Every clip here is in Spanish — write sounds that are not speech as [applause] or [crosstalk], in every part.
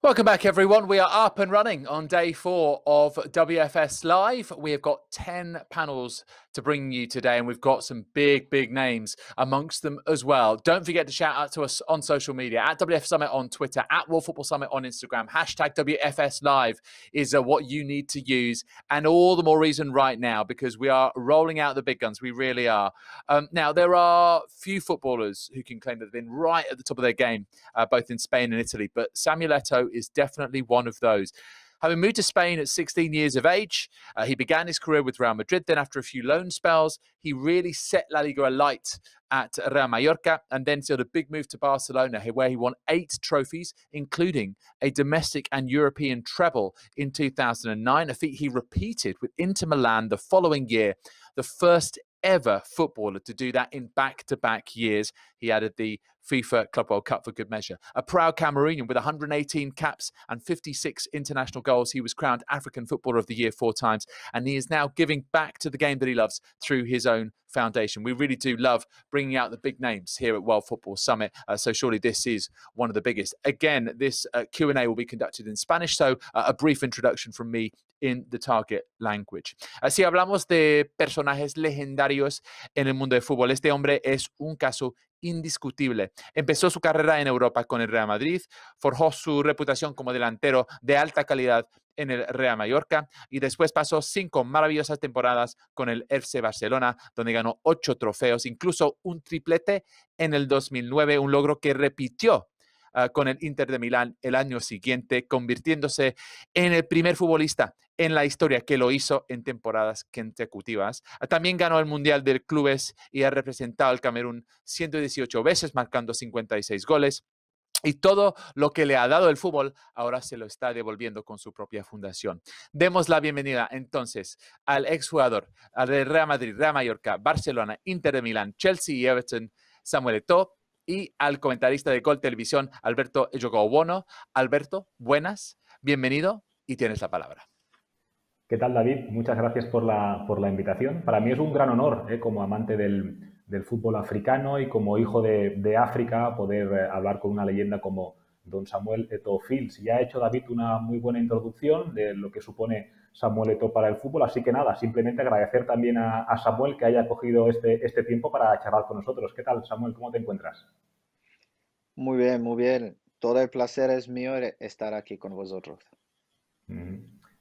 Welcome back, everyone. We are up and running on day four of WFS Live. We have got 10 panels to bring you today, and we've got some big, big names amongst them as well. Don't forget to shout out to us on social media at WF Summit on Twitter, at World Football Summit on Instagram. Hashtag WFS Live is uh, what you need to use, and all the more reason right now because we are rolling out the big guns. We really are. Um, now, there are few footballers who can claim that they've been right at the top of their game, uh, both in Spain and Italy, but Eto'o is definitely one of those. Having moved to Spain at 16 years of age, uh, he began his career with Real Madrid. Then, after a few loan spells, he really set La Liga alight at Real Mallorca and then saw the big move to Barcelona, where he won eight trophies, including a domestic and European treble in 2009, a feat he repeated with Inter Milan the following year, the first ever footballer to do that in back to back years. He added the FIFA Club World Cup for good measure. A proud Cameroonian with 118 caps and 56 international goals, he was crowned African Footballer of the Year four times, and he is now giving back to the game that he loves through his own foundation. We really do love bringing out the big names here at World Football Summit, uh, so surely this is one of the biggest. Again, this uh, Q&A will be conducted in Spanish, so uh, a brief introduction from me in the target language. Así uh, hablamos de personajes legendarios en el mundo del fútbol. Este hombre es un caso indiscutible. Empezó su carrera en Europa con el Real Madrid, forjó su reputación como delantero de alta calidad en el Real Mallorca y después pasó cinco maravillosas temporadas con el FC Barcelona, donde ganó ocho trofeos, incluso un triplete en el 2009, un logro que repitió Ah, con el Inter de Milán el año siguiente, convirtiéndose en el primer futbolista en la historia que lo hizo en temporadas consecutivas. Ah, también ganó el Mundial de Clubes y ha representado al Camerún 118 veces, marcando 56 goles. Y todo lo que le ha dado el fútbol ahora se lo está devolviendo con su propia fundación. Demos la bienvenida entonces al exjugador, al Real Madrid, Real Mallorca, Barcelona, Inter de Milán, Chelsea y Everton, Samuel Eto'o, y al comentarista de Col Televisión, Alberto Bueno, Alberto, buenas, bienvenido y tienes la palabra. ¿Qué tal, David? Muchas gracias por la, por la invitación. Para mí es un gran honor, eh, como amante del, fútbol africano y como hijo de África, poder eh, hablar con una leyenda como, don Samuel Eto'o Fields. Ya ha hecho David una muy buena introducción de lo que supone Samuel Eto'o para el fútbol, así que nada, simplemente agradecer también a, Samuel que haya cogido este, este tiempo para charlar con nosotros. ¿Qué tal, Samuel? ¿Cómo te encuentras? Muy bien, muy bien. Todo el placer es mío estar aquí con vosotros.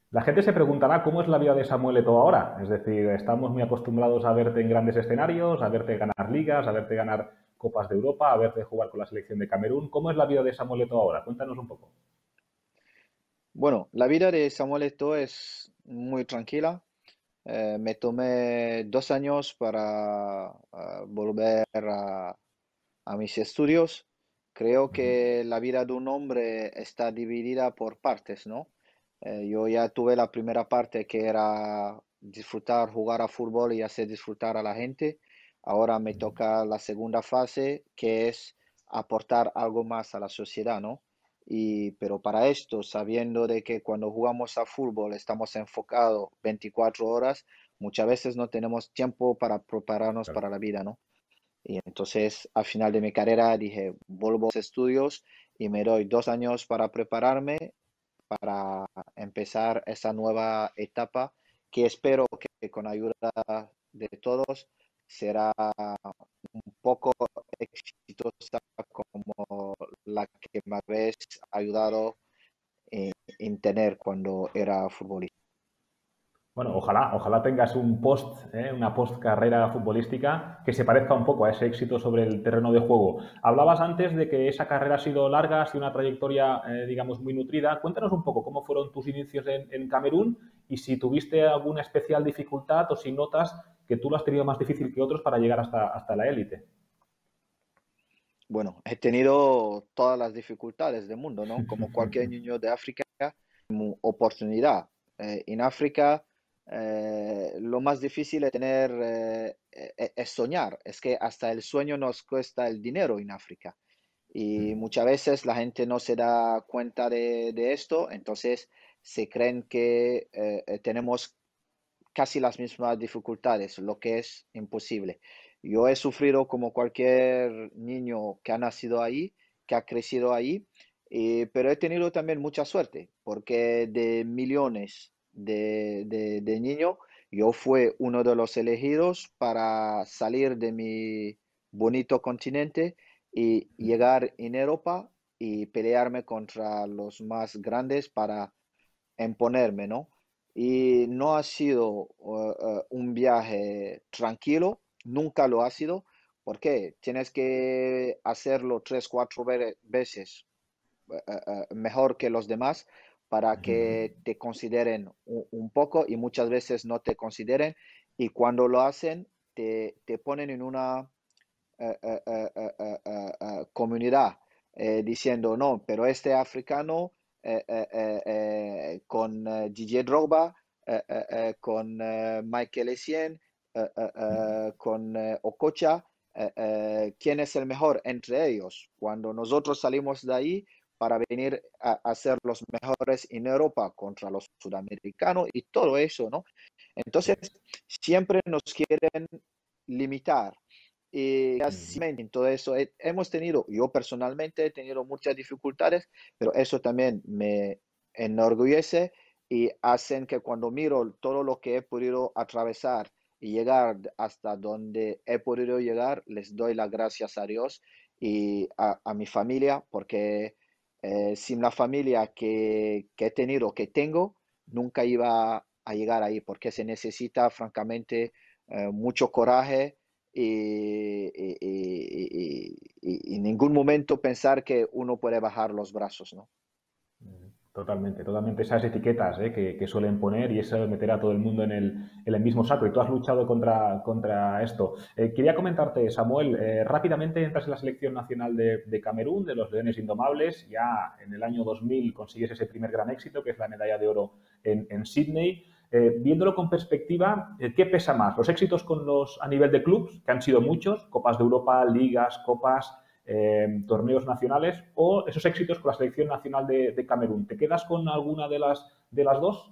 La gente se preguntará cómo es la vida de Samuel Eto'o ahora. Es decir, estamos muy acostumbrados a verte en grandes escenarios, a verte ganar ligas, a verte ganar Copas de Europa, a ver de jugar con la selección de Camerún. ¿Cómo es la vida de Samuel ahora? Cuéntanos un poco. Bueno, la vida de Samuel es muy tranquila. Eh, me tomé dos años para eh, volver a, mis estudios. Creo que la vida de un hombre está dividida por partes, ¿no? Eh, yo ya tuve la primera parte que era disfrutar, jugar a fútbol y hacer disfrutar a la gente. Ahora me toca la segunda fase, que es aportar algo más a la sociedad, ¿no? Y, pero para esto, sabiendo de que cuando jugamos a fútbol estamos enfocados 24 horas, muchas veces no tenemos tiempo para prepararnos para la vida, ¿no? Y entonces, al final de mi carrera, dije, vuelvo a los estudios y me doy dos años para prepararme, para empezar esa nueva etapa que espero que con ayuda de todos será un poco exitosa como la que me habéis ayudado en, eh, en tener cuando era futbolista bueno, ojalá, ojalá tengas un post, eh, una post carrera futbolística que se parezca un poco a ese éxito sobre el terreno de juego. Hablabas antes de que esa carrera ha sido larga, ha sido una trayectoria, eh, digamos, muy nutrida. Cuéntanos un poco cómo fueron tus inicios en, Camerún y si tuviste alguna especial dificultad o si notas que tú lo has tenido más difícil que otros para llegar hasta, hasta la élite. Bueno, he tenido todas las dificultades del mundo, ¿no? Como cualquier [laughs] niño de África, oportunidad. Eh, en África eh, lo más difícil de tener eh, eh, es soñar. Es que hasta el sueño nos cuesta el dinero en África. Y mm. muchas veces la gente no se da cuenta de, esto, entonces se creen que tenemos casi las mismas dificultades, lo que es imposible. Yo he sufrido como cualquier niño que ha nacido ahí, que ha crecido ahí, pero he tenido también mucha suerte, porque de millones de, niño, yo fui uno de los elegidos para salir de mi bonito continente y llegar en Europa y pelearme contra los más grandes para imponerme, ¿no? Y no ha sido eh, eh, un viaje tranquilo, nunca lo ha sido, porque tienes que hacerlo tres, cuatro veces eh, mejor que los demás para que te consideren un, poco y muchas veces no te consideren y cuando lo hacen te, ponen en una comunidad diciendo no, pero este africano con DJ Drogba, con Michael Essien, con Ococha, ¿quién es el mejor entre ellos? Cuando nosotros salimos de ahí, para venir a, hacer ser los mejores en Europa contra los sudamericanos y todo eso, ¿no? Entonces, siempre nos quieren limitar. Y eh, así, en todo eso eh, hemos tenido, yo personalmente he tenido muchas dificultades, pero eso también me enorgullece y hacen que cuando miro todo lo que he podido atravesar y llegar hasta donde he podido llegar, les doy las gracias a Dios y a, a mi familia porque eh, sin la familia que, he tenido, que tengo, nunca iba a llegar ahí, porque se necesita, francamente, eh, mucho coraje y, y, en ningún momento pensar que uno puede bajar los brazos, ¿no? Totalmente, totalmente. Esas etiquetas eh, que, suelen poner y eso meter a todo el mundo en el, mismo saco. Y tú has luchado contra, contra esto. Eh, quería comentarte, Samuel, eh, rápidamente entras en la selección nacional de, Camerún, de los Leones Indomables. Ya en el año 2000 consigues ese primer gran éxito, que es la medalla de oro en, en Sydney. viéndolo con perspectiva, ¿qué pesa más? ¿Los éxitos con los, a nivel de clubes, que han sido muchos, Copas de Europa, ligas, copas, Em, torneos nacionales o esos éxitos con la selección nacional de, Camerún. ¿Te quedas con alguna de las, de las dos?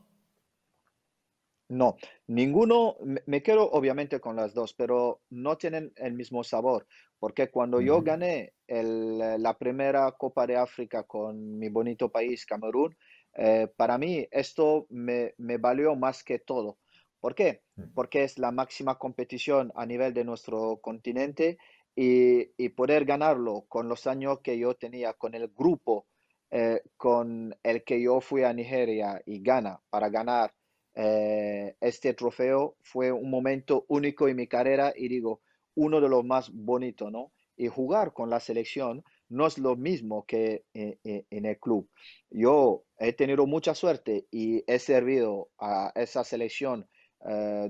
No, ninguno, me quedo obviamente con las dos, pero no tienen el mismo sabor, porque cuando yo mm. gané la primera Copa de África con mi bonito país, Camerún, eh, para mí esto me, me, valió más que todo. ¿Por qué? Mm. Porque es la máxima competición a nivel de nuestro continente y, poder ganarlo con los años que yo tenía, con el grupo eh, con el que yo fui a Nigeria y Ghana para ganar eh, este trofeo, fue un momento único en mi carrera y digo, uno de los más bonitos, ¿no? Y jugar con la selección no es lo mismo que eh, en, el club. Yo he tenido mucha suerte y he servido a esa selección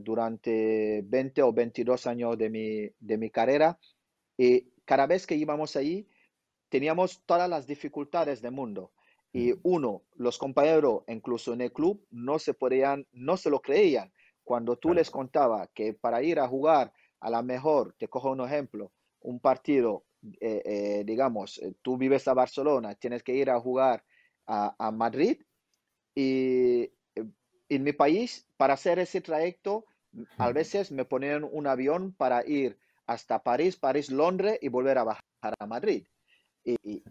durante 20 o 22 años de mi carrera y eh, cada vez que íbamos ahí, teníamos todas las dificultades del mundo. Y uno, los compañeros, incluso en el club, no se podían, no se lo creían. Cuando tú les contaba que para ir a jugar, a la mejor, te cojo un ejemplo, un partido, eh, eh, digamos, tú vives a Barcelona, tienes que ir a jugar a, a Madrid y en mi país, para hacer ese trayecto, a veces me ponían un avión para ir hasta París, París, Londres y volver a bajar a Madrid. Y,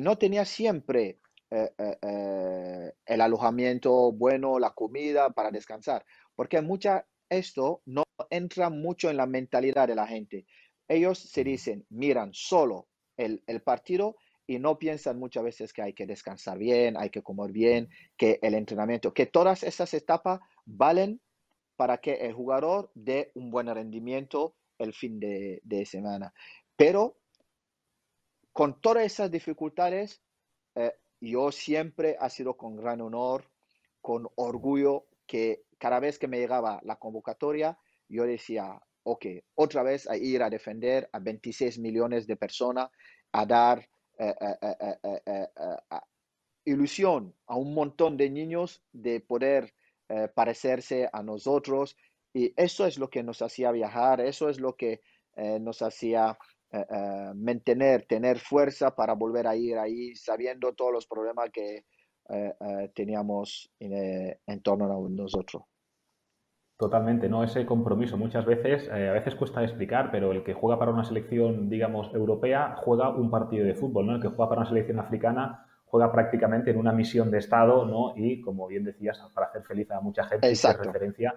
no tenía siempre eh, eh, eh, el alojamiento bueno, la comida para descansar, porque mucha, esto no entra mucho en la mentalidad de la gente. Ellos se dicen, miran solo el, el partido y no piensan muchas veces que hay que descansar bien, hay que comer bien, que el entrenamiento, que todas esas etapas valen para que el jugador dé un buen rendimiento el fin de, semana. Pero con todas esas dificultades, eh, yo siempre ha sido con gran honor, con orgullo, que cada vez que me llegaba la convocatoria, yo decía, ok, otra vez a ir a defender a 26 millones de personas, a dar eh, eh, ilusión a un montón de niños de poder parecerse a nosotros y eso es lo que nos hacía viajar, eso es lo que eh, nos hacía eh, eh, mantener, tener fuerza para volver a ir ahí, sabiendo todos los problemas que teníamos en, torno a nosotros. Totalmente, ¿no? Ese compromiso muchas veces, a veces cuesta explicar, pero el que juega para una selección, digamos, europea, juega un partido de fútbol, ¿no? El que juega para una selección africana juega prácticamente en una misión de Estado, ¿no? Y como bien decías, para hacer feliz a mucha gente, es referencia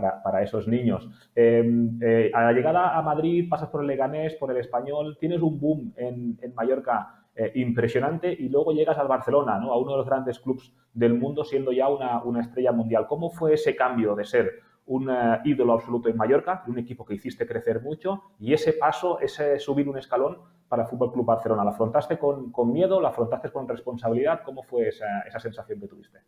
para, esos niños. Eh, eh, a la llegada a Madrid, pasas por el Leganés, por el Español, tienes un boom en, Mallorca eh, impresionante y luego llegas al Barcelona, ¿no? a uno de los grandes clubes del mundo, siendo ya una, estrella mundial. ¿Cómo fue ese cambio de ser un ídolo absoluto en Mallorca, un equipo que hiciste crecer mucho, y ese paso, ese subir un escalón para el Fútbol Club Barcelona? ¿La afrontaste con, miedo? ¿La afrontaste con responsabilidad? ¿Cómo fue esa sensación que tuviste?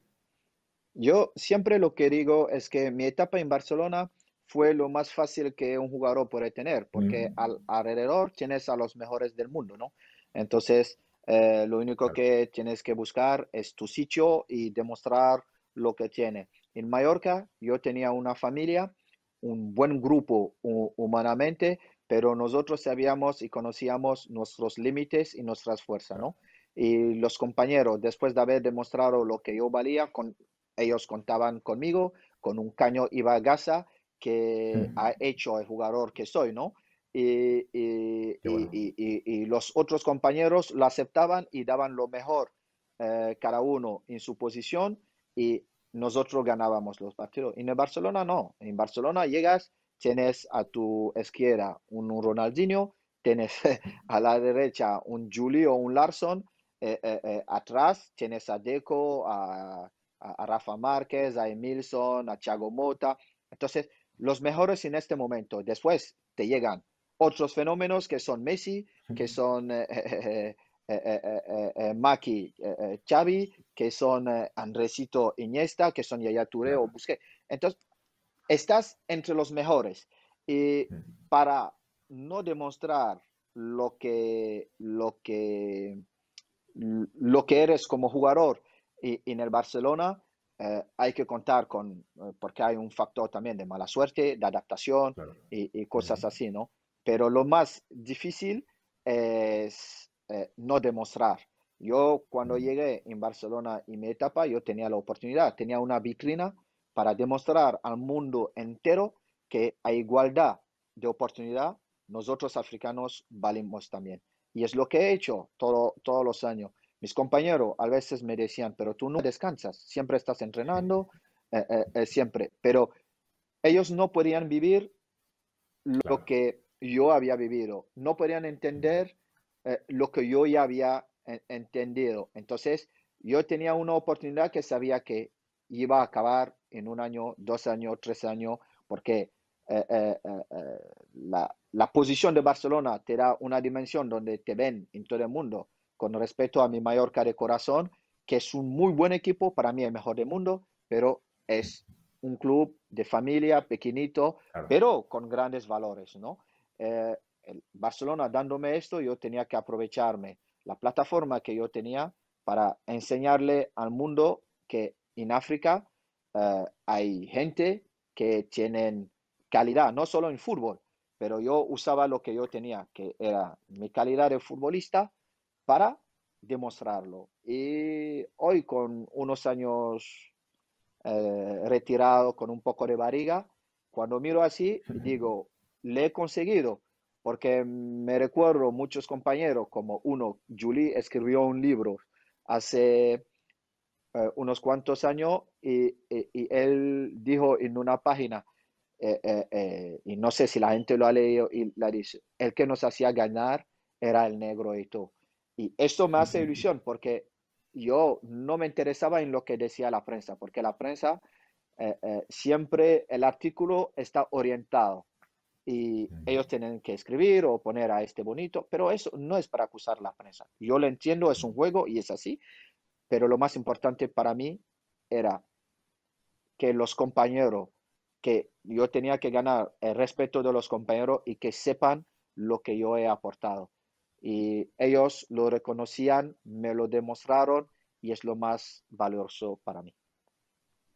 Yo siempre lo que digo es que mi etapa en Barcelona fue lo más fácil que un jugador puede tener, porque mm. al, alrededor tienes a los mejores del mundo, ¿no? Entonces, eh, lo único que tienes que buscar es tu sitio y demostrar lo que tiene. En Mallorca yo tenía una familia, un buen grupo humanamente, pero nosotros sabíamos y conocíamos nuestros límites y nuestras fuerzas, ¿no? Y los compañeros, después de haber demostrado lo que yo valía, con, ellos contaban conmigo, con un caño iba que ha hecho el jugador que soy, ¿no? Y, los otros compañeros lo aceptaban y daban lo mejor eh, cada uno en su posición y nosotros ganábamos los partidos. En Barcelona no, en Barcelona llegas, tienes a tu izquierda un, Ronaldinho, tienes [laughs] a la derecha un Julio o un Larson, eh, eh, atrás tienes a Deco, a a, Rafa Márquez, a Emilson, a Thiago Mota. Entonces, los mejores en este momento. Después te llegan otros fenómenos que son Messi, que son Maki Xavi, que son eh, Andresito Iniesta, que son Yaya Touré o Busquets. Entonces, estás entre los mejores. Y para no demostrar lo que, lo que, lo que eres como jugador y, en el Barcelona eh, hay que contar con, eh, porque hay un factor también de mala suerte, de adaptación y, cosas así, ¿no? Pero lo más difícil es eh, no demostrar. Yo cuando llegué en Barcelona y mi etapa, yo tenía la oportunidad, tenía una vitrina para demostrar al mundo entero que a igualdad de oportunidad, nosotros africanos valimos también. Y es lo que he hecho todo, todos los años. Mis compañeros a veces me decían, pero tú no descansas, siempre estás entrenando, eh, eh, eh, siempre. Pero ellos no podían vivir lo que yo había vivido, no podían entender lo que yo ya había entendido. Entonces, yo tenía una oportunidad que sabía que iba a acabar en un año, dos años, tres años, porque la, la posición de Barcelona te da una dimensión donde te ven en todo el mundo con respeto a mi Mallorca de corazón, que es un muy buen equipo, para mí el mejor del mundo, pero es un club de familia, pequeñito, pero con grandes valores, ¿no? Eh, Barcelona dándome esto, yo tenía que aprovecharme la plataforma que yo tenía para enseñarle al mundo que en África eh, hay gente que tienen calidad, no solo en fútbol, pero yo usaba lo que yo tenía, que era mi calidad de futbolista para demostrarlo. Y hoy con unos años eh, retirado, con un poco de barriga, cuando miro así, digo, le he conseguido, porque me recuerdo muchos compañeros, como uno, Julie escribió un libro hace eh, unos cuantos años y, él dijo en una página, eh, y no sé si la gente lo ha leído, y la dice, el que nos hacía ganar era el negro y todo. Y esto me hace ilusión porque yo no me interesaba en lo que decía la prensa, porque la prensa eh, eh, siempre el artículo está orientado y ellos tienen que escribir o poner a este bonito, pero eso no es para acusar a la prensa. Yo lo entiendo, es un juego y es así, pero lo más importante para mí era que los compañeros, que yo tenía que ganar el respeto de los compañeros y que sepan lo que yo he aportado y ellos lo reconocían, me lo demostraron y es lo más valioso para mí.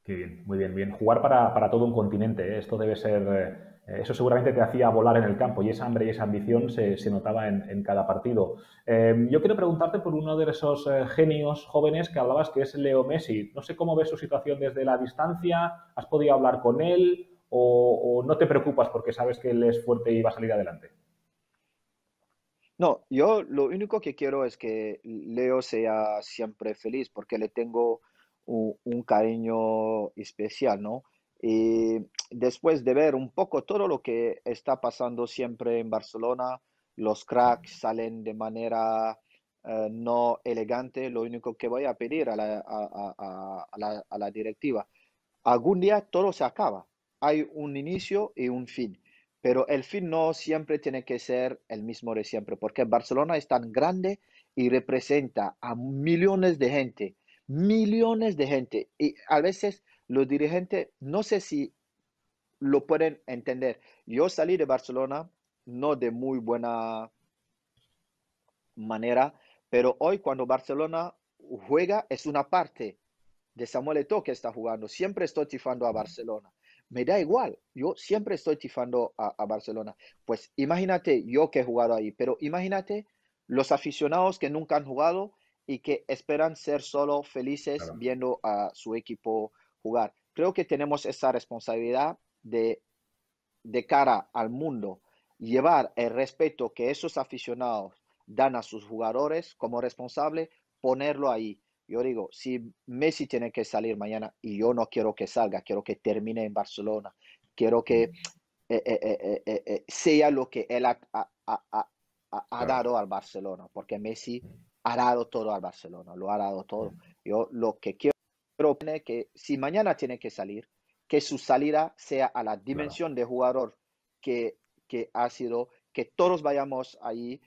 Qué bien, muy bien, bien. Jugar para, todo un continente, ¿eh? esto debe ser... Eh, eso seguramente te hacía volar en el campo y esa hambre y esa ambición se, se notaba en, cada partido. Em, yo quiero preguntarte por uno de esos eh, genios jóvenes que hablabas, que es Leo Messi. No sé cómo ves su situación desde la distancia, has podido hablar con él o no te preocupas porque sabes que él es fuerte y va a salir adelante. No, yo lo único que quiero es que Leo sea siempre feliz porque le tengo un, cariño especial, ¿no? Y después de ver un poco todo lo que está pasando siempre en Barcelona, los cracks salen de manera eh, no elegante, lo único que voy a pedir a la, a la directiva, algún día todo se acaba, hay un inicio y un fin pero el fin no siempre tiene que ser el mismo de siempre, porque Barcelona es tan grande y representa a millones de gente, millones de gente. Y a veces los dirigentes, no sé si lo pueden entender. Yo salí de Barcelona no de muy buena manera, pero hoy cuando Barcelona juega es una parte de Samuel Eto'o que está jugando. Siempre estoy tifando a Barcelona me da igual, yo siempre estoy tifando a, Barcelona. Pues imagínate yo que he jugado ahí, pero imagínate los aficionados que nunca han jugado y que esperan ser solo felices viendo a su equipo jugar. Creo que tenemos esa responsabilidad de, de cara al mundo, llevar el respeto que esos aficionados dan a sus jugadores como responsable, ponerlo ahí. Yo digo, si Messi tiene que salir mañana y yo no quiero que salga, quiero que termine en Barcelona, quiero que eh, eh, eh, sea lo que él ha, dado al Barcelona, porque Messi ha dado todo al Barcelona, lo ha dado todo. Yo lo que quiero es que si mañana tiene que salir, que su salida sea a la dimensión de jugador que, que ha sido, que todos vayamos ahí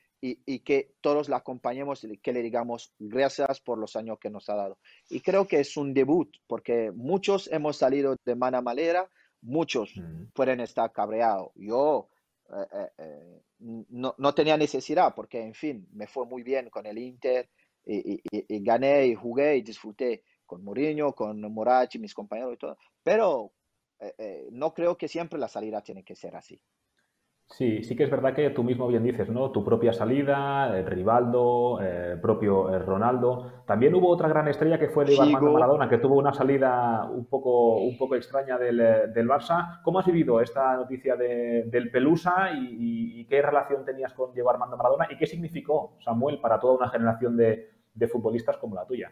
y, que todos la acompañemos y que le digamos gracias por los años que nos ha dado. Y creo que es un debut, porque muchos hemos salido de mala manera, muchos pueden estar cabreados. Yo eh, eh, eh, no, no, tenía necesidad, porque en fin, me fue muy bien con el Inter, y, gané, y jugué, y disfruté con Mourinho, con Morachi, mis compañeros y todo. Pero no creo que siempre la salida tiene que ser así. Sí, sí que es verdad que tú mismo bien dices, ¿no? Tu propia salida, el Rivaldo, el propio eh, Ronaldo. También hubo otra gran estrella que fue el Iván Maradona, que tuvo una salida un poco, un poco extraña del, eh, Barça. ¿Cómo has vivido esta noticia del Pelusa y, qué relación tenías con Diego Armando Maradona y qué significó Samuel para toda una generación de, futbolistas como la tuya?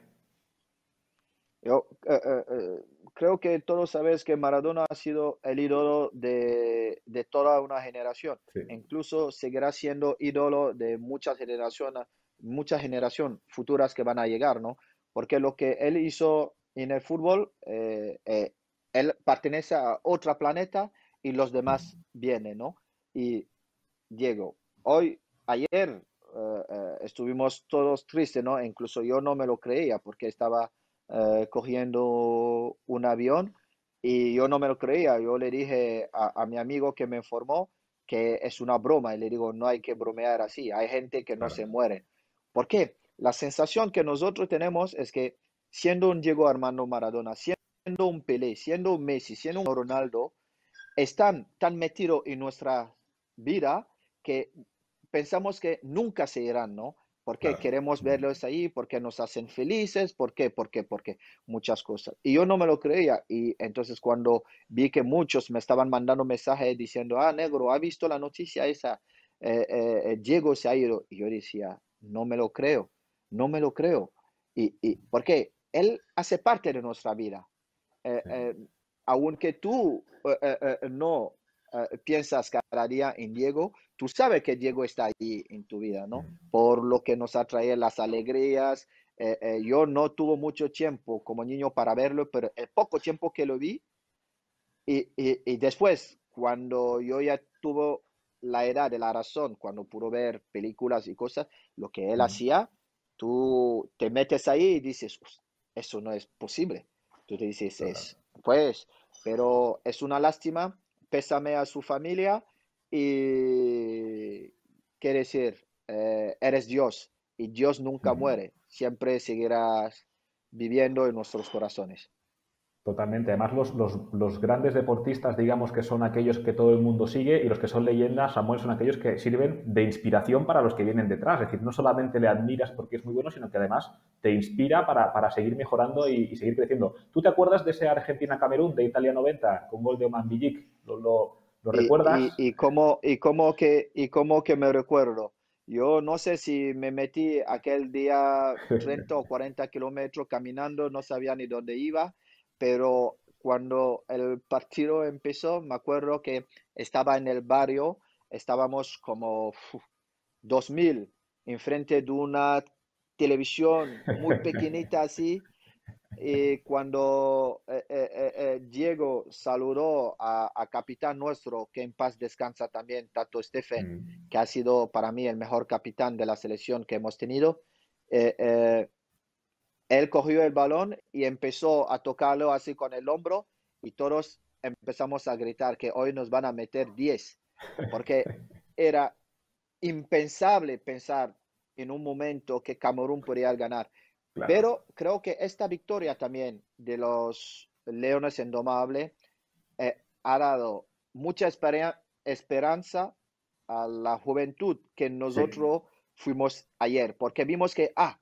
Yo, eh, creo que todos sabes que Maradona ha sido el ídolo de, de toda una generación. Incluso seguirá siendo ídolo de muchas generaciones, muchas generaciones futuras que van a llegar, ¿no? Porque lo que él hizo en el fútbol, eh, eh, él pertenece a otro planeta y los demás vienen, ¿no? Y Diego, hoy, ayer eh, estuvimos todos tristes, ¿no? Incluso yo no me lo creía porque estaba eh, cogiendo un avión y yo no me lo creía. Yo le dije a, mi amigo que me informó que es una broma y le digo, no hay que bromear así, hay gente que no se muere. ¿Por qué? La sensación que nosotros tenemos es que siendo un Diego Armando Maradona, siendo un Pelé, siendo un Messi, siendo un Ronaldo, están tan metidos en nuestra vida que pensamos que nunca se irán, ¿no? ¿Por qué? Queremos verlos ahí, porque nos hacen felices, ¿por qué? ¿Por qué? Porque muchas cosas. Y yo no me lo creía. Y entonces cuando vi que muchos me estaban mandando mensajes diciendo, ah, negro, ¿ha visto la noticia esa? Eh, eh, eh, Diego se ha ido. Y yo decía, no me lo creo, no me lo creo. Y, y porque él hace parte de nuestra vida. aunque tú no piensas cada día en Diego, tú sabes que Diego está ahí en tu vida, ¿no? Por lo que nos atrae las alegrías. Eh, eh, yo no tuve mucho tiempo como niño para verlo, pero el poco tiempo que lo vi, y, después, cuando yo ya tuve la edad de la razón, cuando pudo ver películas y cosas, lo que él hacía, tú te metes ahí y dices, eso no es posible. Tú te dices, pues, pero es una lástima, pésame a su familia, y eh, quiere decir, eh, eres Dios y Dios nunca muere, siempre seguirás viviendo en nuestros corazones. Totalmente. Además, los, grandes deportistas, digamos que son aquellos que todo el mundo sigue y los que son leyendas, Samuel, son aquellos que sirven de inspiración para los que vienen detrás. Es decir, no solamente le admiras porque es muy bueno, sino que además te inspira para, seguir mejorando y, seguir creciendo. ¿Tú te acuerdas de ese Argentina-Camerún de Italia 90 con gol de Oman lo, ¿Lo recuerdas? Y, cómo, y, cómo que, y cómo que me recuerdo. Yo no sé si me metí aquel día 30 [laughs] o 40 kilómetros caminando, no sabía ni dónde iba, pero cuando el partido empezó, me acuerdo que estaba en el barrio, estábamos como 2000 enfrente de una televisión muy [laughs] pequeñita así y eh, cuando eh, eh, Diego saludó a, capitán nuestro, que en paz descansa también, Tato Stephen, mm. que ha sido para mí el mejor capitán de la selección que hemos tenido, él cogió el balón y empezó a tocarlo así con el hombro y todos empezamos a gritar que hoy nos van a meter 10, porque [laughs] era impensable pensar en un momento que Camerún podía ganar. Pero creo que esta victoria también de los Leones Indomables eh, ha dado mucha esperanza a la juventud que nosotros fuimos ayer, porque vimos que, ah,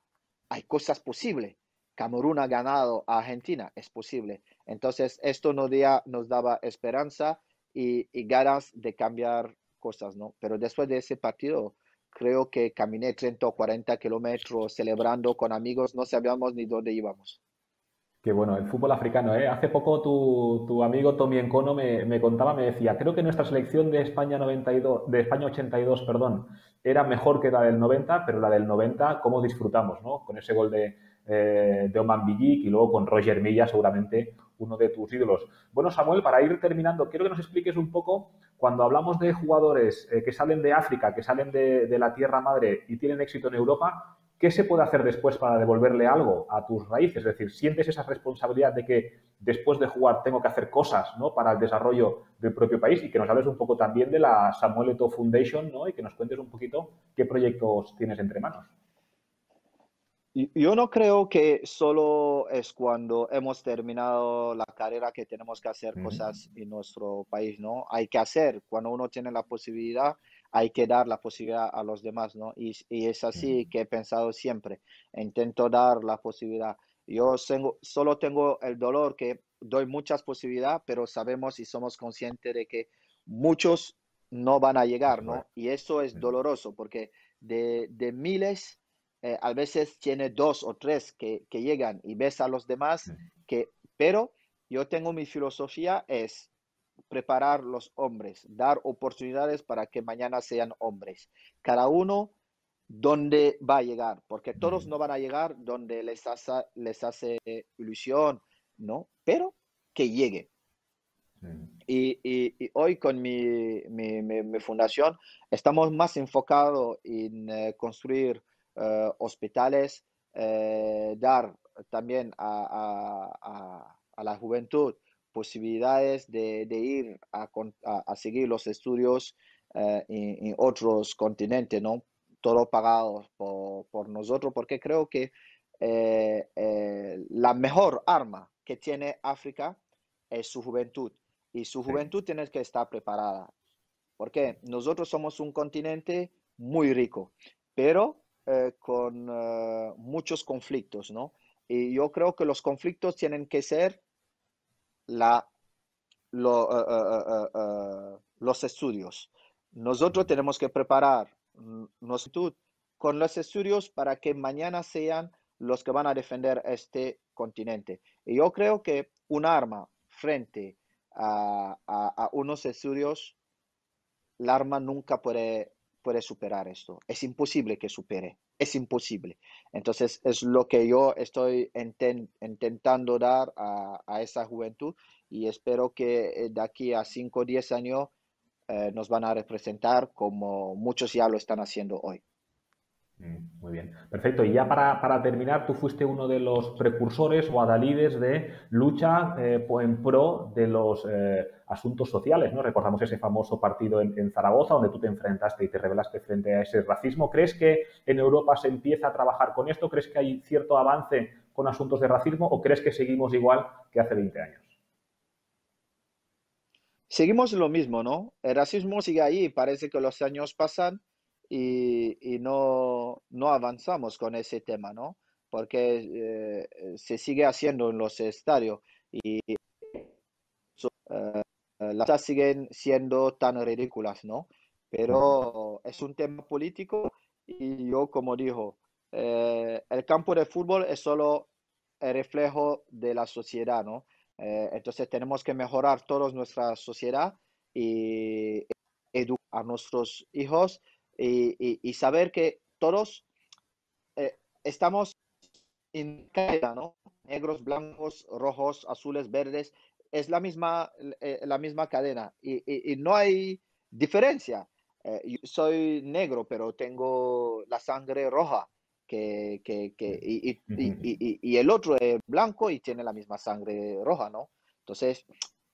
hay cosas posibles. Camerún ha ganado a Argentina, es posible. Entonces, esto nos, daba esperanza y, ganas de cambiar cosas, ¿no? Pero después de ese partido, creo que caminé 30 o 40 kilómetros celebrando con amigos, no sabíamos ni dónde íbamos. Qué bueno, el fútbol africano, ¿eh? Hace poco tu, amigo Tommy Encono me, contaba, me decía, creo que nuestra selección de España 92, de España 82, perdón, era mejor que la del 90, pero la del 90, ¿cómo disfrutamos, Con ese gol de, eh, de Oman Villic y luego con Roger Milla, seguramente uno de tus ídolos. Bueno, Samuel, para ir terminando, quiero que nos expliques un poco cuando hablamos de jugadores eh, que salen de África, que salen de, la tierra madre y tienen éxito en Europa, ¿qué se puede hacer después para devolverle algo a tus raíces? Es decir, ¿sientes esa responsabilidad de que después de jugar tengo que hacer cosas ¿no? para el desarrollo del propio país? Y que nos hables un poco también de la Samuel Eto Foundation ¿no? y que nos cuentes un poquito qué proyectos tienes entre manos. Yo no creo que solo es cuando hemos terminado la carrera que tenemos que hacer cosas en nuestro país, ¿no? Hay que hacer, cuando uno tiene la posibilidad, hay que dar la posibilidad a los demás, ¿no? Y, y es así que he pensado siempre, intento dar la posibilidad. Yo tengo, solo tengo el dolor que doy muchas posibilidades, pero sabemos y somos conscientes de que muchos no van a llegar, ¿no? Y eso es doloroso porque de, de miles eh, a veces tiene dos o tres que, llegan y ves a los demás, que, pero yo tengo mi filosofía es preparar los hombres, dar oportunidades para que mañana sean hombres. Cada uno donde va a llegar, porque todos no van a llegar donde les hace, les hace ilusión, ¿no? Pero que llegue. Y, hoy con mi, fundación estamos más enfocados en eh, construir eh, hospitales, eh, dar también a, la juventud posibilidades de, ir a, seguir los estudios eh, en, otros continentes, ¿no? Todo pagado por, nosotros, porque creo que la mejor arma que tiene África es su juventud. Y su juventud tiene que estar preparada, porque nosotros somos un continente muy rico, pero eh, con eh, muchos conflictos, ¿no? Y yo creo que los conflictos tienen que ser la, lo, eh, los estudios. Nosotros tenemos que preparar nuestra con los estudios para que mañana sean los que van a defender este continente. Y yo creo que un arma frente a, a unos estudios, el arma nunca puede puede superar esto. Es imposible que supere, es imposible. Entonces es lo que yo estoy intentando dar a, esa juventud y espero que eh, de aquí a 5 o 10 años eh, nos van a representar como muchos ya lo están haciendo hoy. Mm, muy bien, perfecto. Y ya para, terminar, tú fuiste uno de los precursores o adalides de lucha eh, en pro de los eh, asuntos sociales, ¿no? Recordamos ese famoso partido en, en, Zaragoza donde tú te enfrentaste y te revelaste frente a ese racismo. ¿Crees que en Europa se empieza a trabajar con esto? ¿Crees que hay cierto avance con asuntos de racismo o crees que seguimos igual que hace 20 años? Seguimos lo mismo, ¿no? El racismo sigue ahí, parece que los años pasan y, no, avanzamos con ese tema, ¿no? Porque eh, se sigue haciendo en los estadios y eh, siguen siendo tan ridículas, ¿no? Pero es un tema político y yo, como dijo, eh, el campo de fútbol es solo el reflejo de la sociedad, ¿no? entonces tenemos que mejorar toda nuestra sociedad y educar a nuestros hijos y, saber que todos eh, estamos en cadena, ¿no? Negros, blancos, rojos, azules, verdes, es la misma, eh, la misma cadena y, y no hay diferencia. Eh, yo soy negro, pero tengo la sangre roja. Que, que, que y, y, y, y, el otro es blanco y tiene la misma sangre roja, ¿no? Entonces,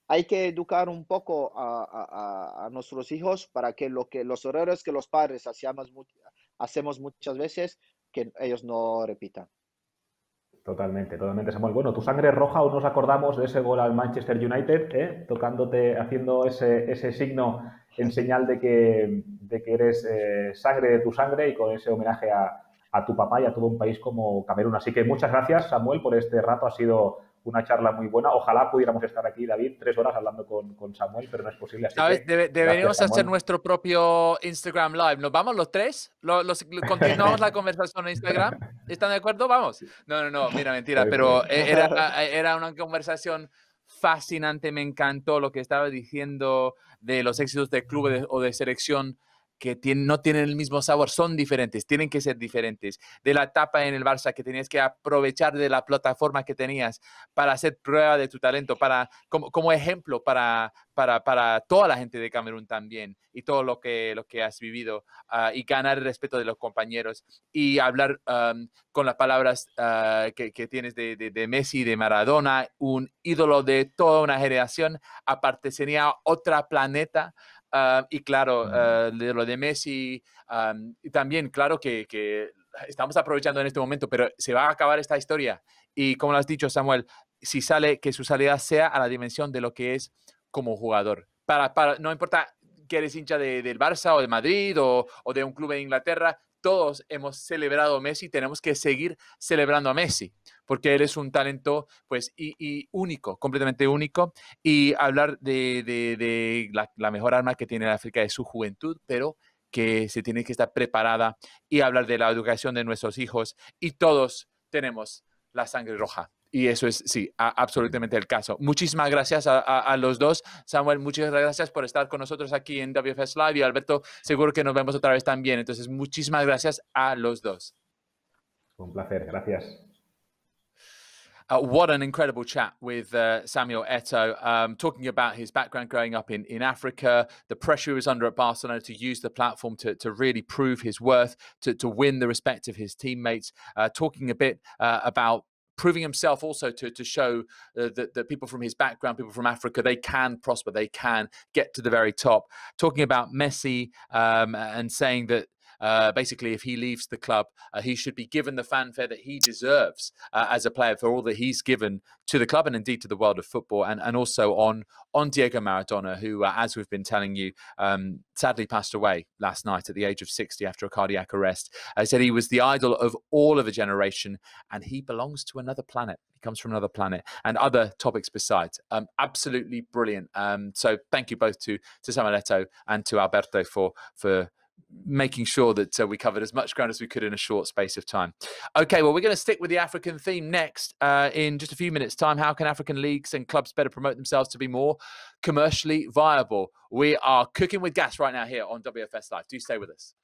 hay que educar un poco a, nuestros hijos para que, lo que los errores que los padres hacíamos, hacemos muchas veces, que ellos no repitan. Totalmente, totalmente, Samuel. Bueno, tu sangre roja, aún nos acordamos de ese gol al Manchester United, ¿eh? tocándote, haciendo ese, signo en señal de que, eres eh, sangre de tu sangre y con ese homenaje a, a tu papá y a todo un país como Camerún. Así que muchas gracias, Samuel, por este rato. Ha sido una charla muy buena. Ojalá pudiéramos estar aquí, David, tres horas hablando con, con Samuel, pero no es posible. deberíamos hacer nuestro propio Instagram Live. ¿Nos vamos los tres? [laughs] continuamos la conversación en Instagram? ¿Están de acuerdo? Vamos. No, no, no, mira, mentira, pues pero e-, era, era una conversación fascinante, me encantó lo que estaba diciendo de los éxitos del club o de selección que no tienen el mismo sabor, son diferentes, tienen que ser diferentes. De la etapa en el Barça que tenías que aprovechar de la plataforma que tenías para hacer prueba de tu talento, para, como, como ejemplo para, para, para, toda la gente de Camerún también y todo lo que, lo que has vivido ah, y ganar el respeto de los compañeros y hablar con las palabras ah, que, tienes de, de, Messi, de Maradona, un ídolo de toda una generación, aparte sería otra planeta Ah, y claro, ah, lo de Messi, ah, y también, claro que, estamos aprovechando en este momento, pero se va a acabar esta historia. Y como lo has dicho, Samuel, si sale, que su salida sea a la dimensión de lo que es como jugador. Para, no importa que eres hincha del Barça o de Madrid o, de un club de Inglaterra, todos hemos celebrado a Messi, tenemos que seguir celebrando a Messi porque él es un talento pues y, único, completamente único. Y hablar de, la, mejor arma que tiene África es su juventud, pero que se tiene que estar preparada y hablar de la educación de nuestros hijos y todos tenemos la sangre roja. Y eso es, sí, absolutamente el caso. Muchísimas gracias a, a, los dos. Samuel, muchas gracias por estar con nosotros aquí en WFS Live y Alberto, seguro que nos vemos otra vez también. Entonces, muchísimas gracias a los dos. Un placer, gracias. Uh, what an incredible chat with uh, Samuel Eto, um, talking about his background growing up in, in Africa, the pressure he was under at Barcelona to use the platform to, to really prove his worth, to, to win the respect of his teammates, uh, talking a bit uh, about proving himself also to, to show uh, that, that people from his background, people from Africa, they can prosper, they can get to the very top. Talking about Messi um, and saying that uh, basically, if he leaves the club, uh, he should be given the fanfare that he deserves uh, as a player for all that he's given to the club and indeed to the world of football, and, and also on on Diego Maradona, who, uh, as we've been telling you, um, sadly passed away last night at the age of 60 after a cardiac arrest. I uh, said he was the idol of all of a generation, and he belongs to another planet. He comes from another planet, and other topics besides. Um, absolutely brilliant. Um, so thank you both to to Samueletto and to Alberto for for making sure that uh, we covered as much ground as we could in a short space of time. Okay, well, we're going to stick with the African theme next uh, in just a few minutes' time. How can African leagues and clubs better promote themselves to be more commercially viable? We are cooking with gas right now here on WFS Live. Do stay with us.